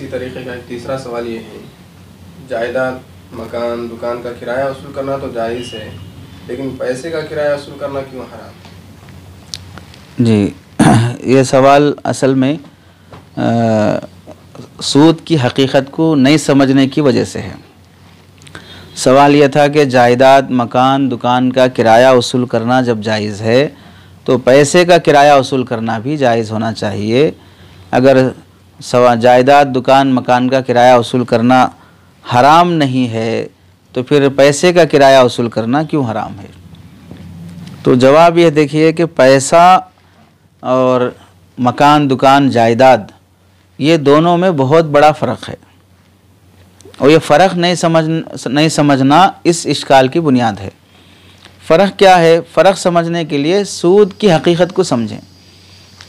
इसी तरीके का एक तीसरा सवाल ये है जायदाद मकान दुकान का किराया वसूल करना तो जायज़ है लेकिन पैसे का किराया वसूल करना क्यों हराम जी ये सवाल असल में आ, सूद की हकीकत को नहीं समझने की वजह से है सवाल यह था कि जायदाद मकान दुकान का किराया वसूल करना जब जायज़ है तो पैसे का किराया वसूल करना भी जायज़ होना चाहिए अगर सवा जायदाद दुकान मकान का किराया वसूल करना हराम नहीं है तो फिर पैसे का किराया वसूल करना क्यों हराम है तो जवाब यह देखिए कि पैसा और मकान दुकान जायदाद ये दोनों में बहुत बड़ा फ़र्क है और ये फ़र्क नहीं समझ नहीं समझना इस इश्काल की बुनियाद है फ़र्क क्या है फ़र्क समझने के लिए सूद की हकीकत को समझें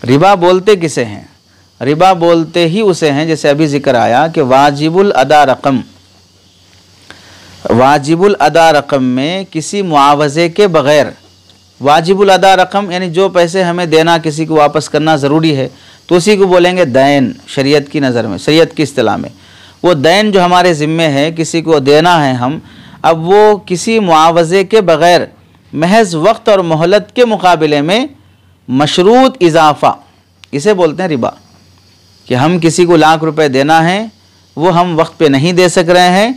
रिबा बोलते किसे हैं रिबा बोलते ही उसे हैं जैसे अभी जिक्र आया कि वाजिबुल अदा रकम वाजिबुल अदा रकम में किसी मुआवजे के बग़ैर वाजिबुल अदा रकम यानी जो पैसे हमें देना किसी को वापस करना ज़रूरी है तो उसी को बोलेंगे दैन शरीयत की नज़र में शरीयत की अतलाह में वो दैन जो हमारे ज़िम्मे है किसी को देना है हम अब वो किसी मुआवजे के बग़ैर महज वक्त और मोहलत के मुकाबले में मशरूत इजाफ़ा इसे बोलते हैं रिबा कि हम किसी को लाख रुपए देना है वो हम वक्त पे नहीं दे सक रहे हैं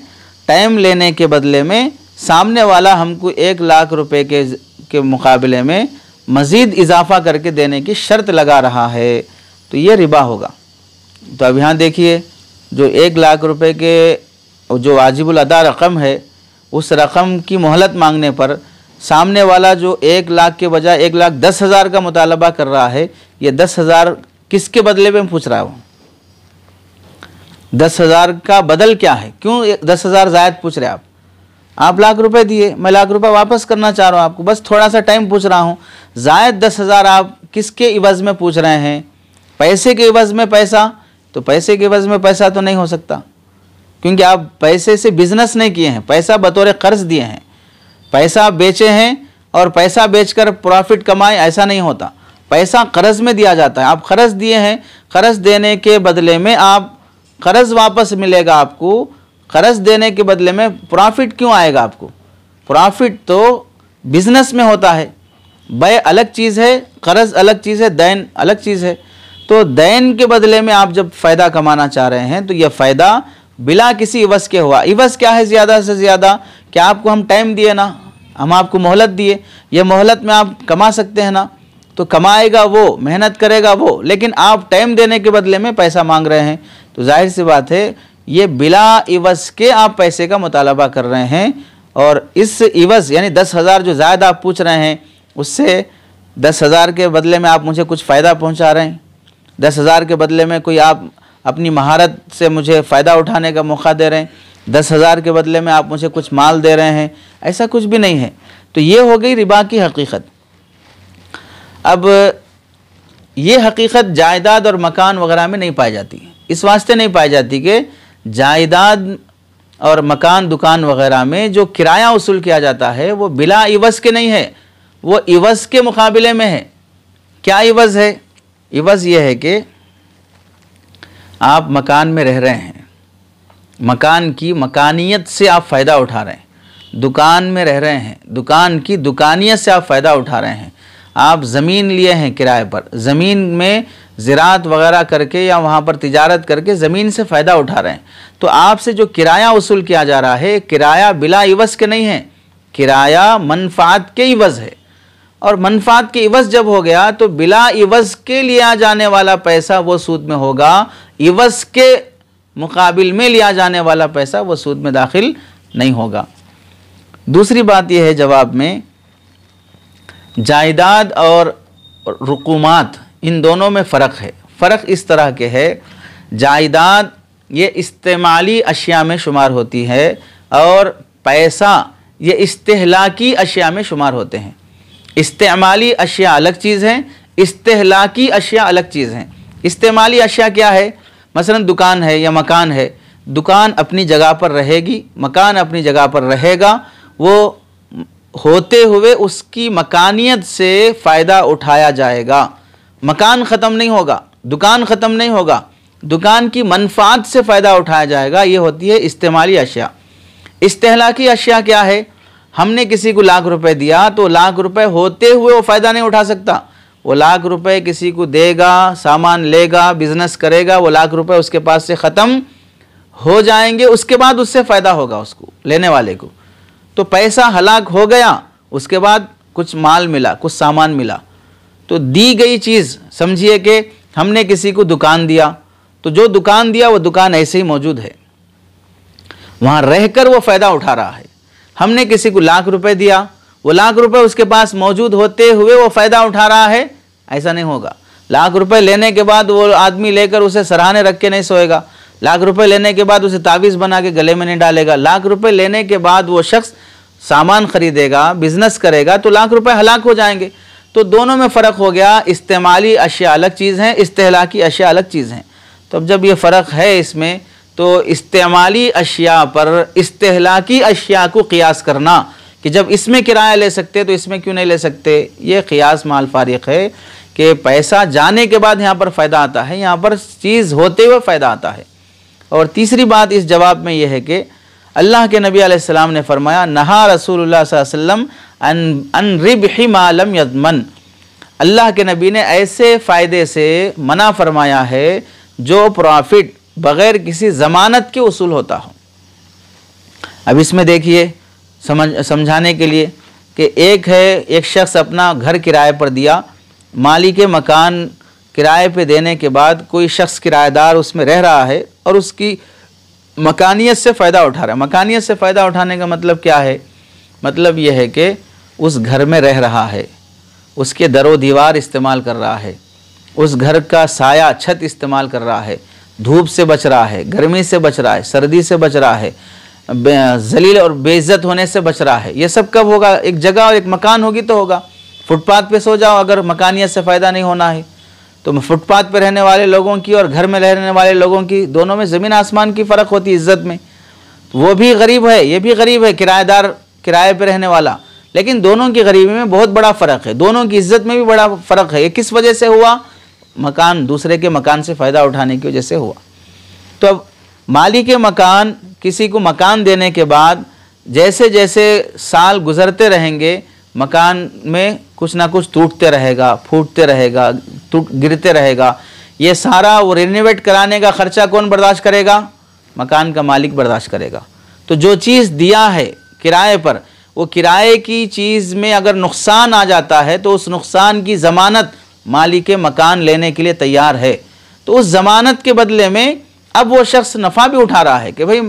टाइम लेने के बदले में सामने वाला हमको एक लाख रुपए के के मुकाबले में मज़ीद इजाफा करके देने की शर्त लगा रहा है तो ये रिबा होगा तो अब यहाँ देखिए जो एक लाख रुपए के जो वाजिबुल अदा रकम है उस रकम की मोहलत मांगने पर सामने वाला जो एक लाख के बजाय एक लाख दस हज़ार का मुतालबा कर रहा है ये दस हज़ार किसके बदले में पूछ रहा हूँ दस हज़ार का बदल क्या है क्यों दस हज़ार जायद पूछ रहे आप आप लाख रुपए दिए मैं लाख रुपए वापस करना चाह रहा हूँ आपको बस थोड़ा सा टाइम पूछ रहा हूँ जायद दस हज़ार आप किसके इवज़ में पूछ रहे हैं पैसे के इवज़ में पैसा तो पैसे के इवज़ में पैसा तो नहीं हो सकता क्योंकि आप पैसे से बिज़नेस नहीं किए हैं पैसा बतौर कर्ज दिए हैं पैसा बेचे हैं और पैसा बेचकर प्रॉफिट कमाए ऐसा नहीं होता पैसा कर्ज में दिया जाता है आप कर्ज दिए हैं कर्ज देने के बदले में आप कर्ज वापस मिलेगा आपको कर्ज देने के बदले में प्रॉफिट क्यों आएगा आपको प्रॉफिट तो बिजनेस में होता है बय अलग चीज़ है कर्ज अलग चीज़ है दैन अलग चीज़ है तो दैन के बदले में आप जब फ़ायदा कमाना चाह रहे हैं तो यह फ़ायदा बिला किसी इवस के हुआ इवस क्या है ज़्यादा से ज़्यादा क्या आपको हम टाइम दिए ना हम आपको मोहलत दिए यह मोहलत में आप कमा सकते हैं ना तो कमाएगा वो मेहनत करेगा वो लेकिन आप टाइम देने के बदले में पैसा मांग रहे हैं तो जाहिर सी बात है ये बिला इवस के आप पैसे का मुतालबा कर रहे हैं और इस इवस यानी दस हज़ार जो ज़ायद आप पूछ रहे हैं उससे दस हज़ार के बदले में आप मुझे कुछ फ़ायदा पहुंचा रहे हैं दस हज़ार के बदले में कोई आप अपनी महारत से मुझे फ़ायदा उठाने का मौका दे रहे हैं दस हज़ार के बदले में आप मुझे कुछ माल दे रहे हैं ऐसा कुछ भी नहीं है तो ये हो गई रिबा की हकीकत अब ये हकीकत जायदाद और मकान वगैरह में नहीं पाई जाती इस वास्ते नहीं पाई जाती कि जायदाद और मकान दुकान वगैरह में जो किराया वसूल किया जाता है वो बिला इवज़ के नहीं है वो इवज़ के मुकाबले में है क्या इवज़ है इवज़ यह है कि आप मकान में रह रहे हैं मकान की मकानियत से आप फ़ायदा उठा रहे हैं दुकान में रह रहे हैं दुकान की दुकानियत से आप फ़ायदा उठा रहे हैं आप ज़मीन लिए हैं किराए पर ज़मीन में ज़रात वगैरह करके या वहाँ पर तिजारत करके ज़मीन से फ़ायदा उठा रहे हैं तो आपसे जो किराया वसूल किया जा रहा है किराया बिला इवज़ के नहीं है किराया मनफात के इवज़ है और मनफात के इवज़ जब हो गया तो बिला इवज़ के लिया जाने वाला पैसा वो सूद में होगा इवज़ के मुकाबिल में लिया जाने वाला पैसा वो सूद में दाखिल नहीं होगा दूसरी बात यह है जवाब में जायदाद और रुकूमात इन दोनों में फ़र्क है फ़र्क इस तरह के है जायदाद ये इस्तेमाली अशिया में शुमार होती है और पैसा ये इस्तेलाकी अशिया में शुमार होते हैं इस्तेमाली अशिया अलग चीज़ हैं इस्तेलाकी अशिया अलग चीज़ हैं इस्तेमाली अशिया क्या है मसलन दुकान है या मकान है दुकान अपनी जगह पर रहेगी मकान अपनी जगह पर रहेगा वो होते हुए उसकी मकानियत से फ़ायदा उठाया जाएगा मकान ख़त्म नहीं होगा दुकान ख़त्म नहीं होगा दुकान की मनफात से फ़ायदा उठाया जाएगा ये होती है इस्तेमाली अशिया इस्तेला की अशिया क्या है हमने किसी को लाख रुपए दिया तो लाख रुपए होते हुए वो फ़ायदा नहीं उठा सकता वो लाख रुपए किसी को देगा सामान लेगा बिजनेस करेगा वो लाख रुपए उसके पास से ख़त्म हो जाएंगे उसके बाद उससे फ़ायदा होगा उसको लेने वाले को तो पैसा हलाक हो गया उसके बाद कुछ माल मिला कुछ सामान मिला तो दी गई चीज़ समझिए कि हमने किसी को दुकान दिया तो जो दुकान दिया वो दुकान ऐसे ही मौजूद है वहाँ रहकर वो फ़ायदा उठा रहा है हमने किसी को लाख रुपए दिया वो लाख रुपए उसके पास मौजूद होते हुए वो फ़ायदा उठा रहा है ऐसा नहीं होगा लाख रुपए लेने के बाद वो आदमी लेकर उसे सराहने रख के नहीं सोएगा लाख रुपए लेने के बाद उसे तावीज़ बना के गले में नहीं डालेगा लाख रुपए लेने के बाद वो शख्स सामान खरीदेगा बिजनेस करेगा तो लाख रुपए हलाक हो जाएंगे तो दोनों में फ़र्क हो गया इस्तेमाली अशिया अलग चीज़ हैं इस्तेलाकी अशिया अलग चीज़ हैं तो अब जब ये फ़र्क है इसमें तो इस्तेमाली अशिया पर इस्तेलाकी अशिया को क़ियास करना कि जब इसमें किराया ले सकते तो इसमें क्यों नहीं ले सकते ये क़ियास माल फारिक है कि पैसा जाने के बाद यहाँ पर फ़ायदा आता है यहाँ पर चीज़ होते हुए फ़ायदा आता है और तीसरी बात इस जवाब में यह है कि अल्लाह के नबी आसमाम ने फरमाया नहा रसूल वसम अन रिब ही मालम यदमन अल्लाह के नबी ने ऐसे फ़ायदे से मना फरमाया है जो प्रॉफिट बग़ैर किसी ज़मानत के उसूल होता हो अब इसमें देखिए समझ समझाने के लिए कि एक है एक शख्स अपना घर किराए पर दिया मालिक मकान किराए पे देने के बाद कोई शख्स किराएदार उसमें रह रहा है और उसकी मकानियत से फ़ायदा उठा रहा है मकानियत से फ़ायदा उठाने का मतलब क्या है मतलब यह है कि उस घर में रह रहा है उसके दरो दीवार इस्तेमाल कर रहा है उस घर का साया छत इस्तेमाल कर रहा है धूप से बच रहा है गर्मी से बच रहा है सर्दी से बच रहा है जलील और बेइज्जत होने से बच रहा है ये सब कब होगा एक जगह और एक मकान होगी तो होगा फुटपाथ पे सो जाओ अगर मकानियत से फ़ायदा नहीं होना है तो फुटपाथ पर रहने वाले लोगों की और घर में रहने वाले लोगों की दोनों में ज़मीन आसमान की फ़र्क होती है इज्जत में वो भी गरीब है ये भी गरीब है किराएदार किराए पर रहने वाला लेकिन दोनों की गरीबी में बहुत बड़ा फ़र्क है दोनों की इज्जत में भी बड़ा फ़र्क है ये किस वजह से हुआ मकान दूसरे के मकान से फ़ायदा उठाने की वजह से हुआ तो अब माली के मकान किसी को मकान देने के बाद जैसे जैसे साल गुजरते रहेंगे मकान में कुछ ना कुछ टूटते रहेगा फूटते रहेगा टूट गिरते रहेगा ये सारा वो रिनोवेट कराने का खर्चा कौन बर्दाश्त करेगा मकान का मालिक बर्दाश्त करेगा तो जो चीज़ दिया है किराए पर वो किराए की चीज़ में अगर नुकसान आ जाता है तो उस नुकसान की ज़मानत मालिक मकान लेने के लिए तैयार है तो उस ज़मानत के बदले में अब वो शख्स नफ़ा भी उठा रहा है कि भाई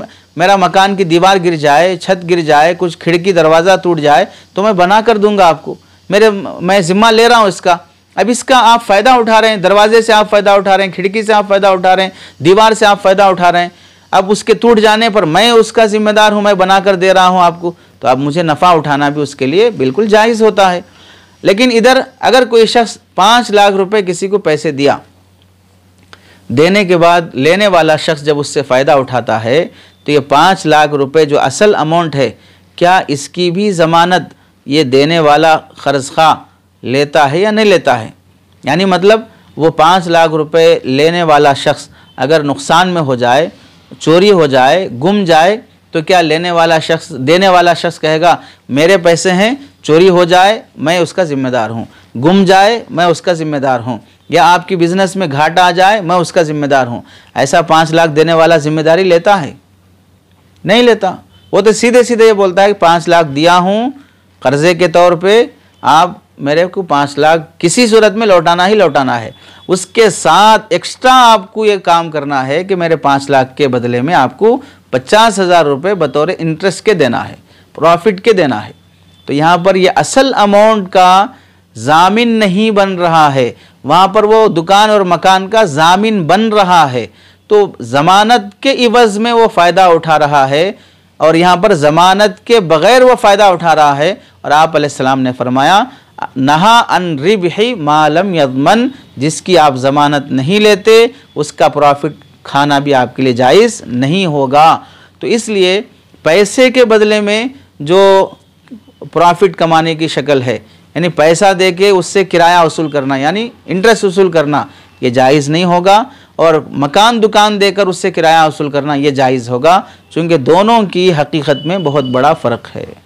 मेरा मकान की दीवार गिर जाए छत गिर जाए कुछ खिड़की दरवाज़ा टूट जाए तो मैं बना कर दूंगा आपको मेरे मैं ज़िम्मा ले रहा हूँ इसका अब इसका आप फायदा उठा रहे हैं दरवाजे से आप फायदा उठा रहे हैं खिड़की से आप फायदा उठा रहे हैं दीवार से आप फायदा उठा रहे हैं अब उसके टूट जाने पर मैं उसका जिम्मेदार हूँ मैं बनाकर दे रहा हूँ आपको तो अब मुझे नफ़ा उठाना भी उसके लिए बिल्कुल जायज़ होता है लेकिन इधर अगर कोई शख्स पाँच लाख रुपए किसी को पैसे दिया देने के बाद लेने वाला शख्स जब उससे फ़ायदा उठाता है तो ये पाँच लाख रुपए जो असल अमाउंट है क्या इसकी भी ज़मानत ये देने वाला खर्ज खा लेता है या नहीं लेता है यानी मतलब वो पाँच लाख रुपए लेने वाला शख्स अगर नुकसान में हो जाए चोरी हो जाए गुम जाए तो क्या लेने वाला शख्स देने वाला शख्स कहेगा मेरे पैसे हैं चोरी हो जाए मैं उसका ज़िम्मेदार हूँ गुम जाए मैं उसका ज़िम्मेदार हूँ या आपकी बिज़नेस में घाटा आ जाए मैं उसका ज़िम्मेदार हूँ ऐसा पाँच लाख देने वाला ज़िम्मेदारी लेता है नहीं लेता वो तो सीधे सीधे ये बोलता है कि पाँच लाख दिया हूँ कर्ज़े के तौर पर आप मेरे को पाँच लाख किसी सूरत में लौटाना ही लौटाना है उसके साथ एक्स्ट्रा आपको ये काम करना है कि मेरे पाँच लाख के बदले में आपको पचास हज़ार रुपये बतौर इंटरेस्ट के देना है प्रॉफिट के देना है तो यहाँ पर ये असल अमाउंट का जामिन नहीं बन रहा है वहाँ पर वो दुकान और मकान का जामिन बन रहा है तो ज़मानत के इवज़ में वो फ़ायदा उठा रहा है और यहाँ पर ज़मानत के बग़ैर वो फ़ायदा उठा रहा है और आप ने फरमाया नहा अन रिबही मालम यदमन जिसकी आप ज़मानत नहीं लेते उसका प्रॉफिट खाना भी आपके लिए जायज़ नहीं होगा तो इसलिए पैसे के बदले में जो प्रॉफिट कमाने की शक्ल है यानी पैसा दे के उससे किराया वसूल करना यानी इंटरेस्ट वसूल करना ये जायज़ नहीं होगा और मकान दुकान देकर उससे किराया वसूल करना ये जायज़ होगा चूँकि दोनों की हकीकत में बहुत बड़ा फ़र्क है